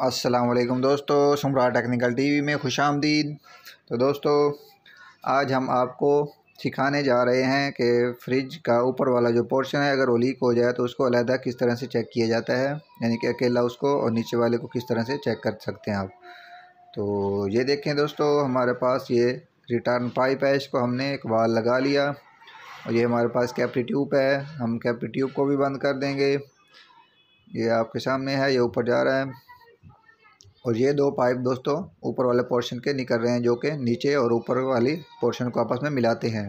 असलकम दोस्तों सम्राट टेक्निकल टीवी में खुश आमदीद तो दोस्तों आज हम आपको सिखाने जा रहे हैं कि फ्रिज का ऊपर वाला जो पोर्शन है अगर वो लीक हो जाए तो उसको अलहदा किस तरह से चेक किया जाता है यानी कि अकेला उसको और नीचे वाले को किस तरह से चेक कर सकते हैं आप तो ये देखें दोस्तों हमारे पास ये रिटर्न पाइप है इसको हमने एक बार लगा लिया और ये हमारे पास कैप्री ट्यूब है हम कैप्री ट्यूब को भी बंद कर देंगे ये आपके सामने है ये ऊपर जा रहा है और ये दो पाइप दोस्तों ऊपर वाले पोर्शन के निकल रहे हैं जो कि नीचे और ऊपर वाली पोर्शन को आपस में मिलाते हैं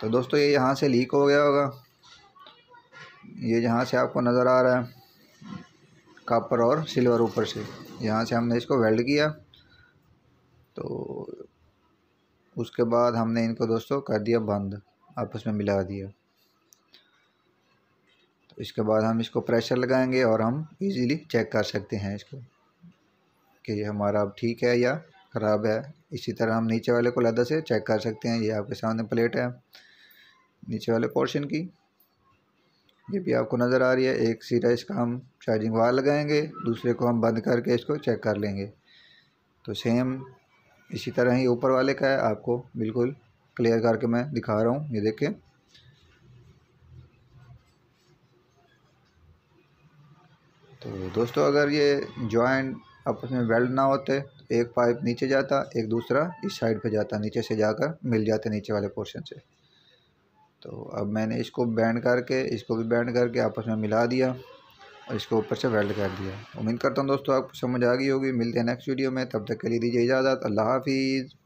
तो दोस्तों ये यहाँ से लीक हो गया होगा ये यहाँ से आपको नज़र आ रहा है कापर और सिल्वर ऊपर से यहाँ से हमने इसको वेल्ड किया तो उसके बाद हमने इनको दोस्तों कर दिया बंद आपस में मिला दिया तो इसके बाद हम इसको प्रेशर लगाएंगे और हम इजीली चेक कर सकते हैं इसको कि ये हमारा अब ठीक है या ख़राब है इसी तरह हम नीचे वाले को लदा से चेक कर सकते हैं ये आपके सामने प्लेट है नीचे वाले पोर्शन की ये भी आपको नज़र आ रही है एक सीधा इसका हम चार्जिंग वायर लगाएंगे दूसरे को हम बंद करके इसको चेक कर लेंगे तो सेम इसी तरह ही ऊपर वाले का है आपको बिल्कुल क्लियर करके मैं दिखा रहा हूँ ये देखें तो दोस्तों अगर ये जॉइंट आपस में वेल्ड ना होते एक पाइप नीचे जाता एक दूसरा इस साइड पे जाता नीचे से जाकर मिल जाते नीचे वाले पोर्शन से तो अब मैंने इसको बैंड करके इसको भी बैंड करके आपस में मिला दिया और इसको ऊपर से वेल्ड कर दिया उम्मीद करता हूँ दोस्तों आपको समझ आ गई होगी मिलते हैं नेक्स्ट वीडियो में तब तक के लिए दीजिए इजाज़त अल्लाह हाफिज़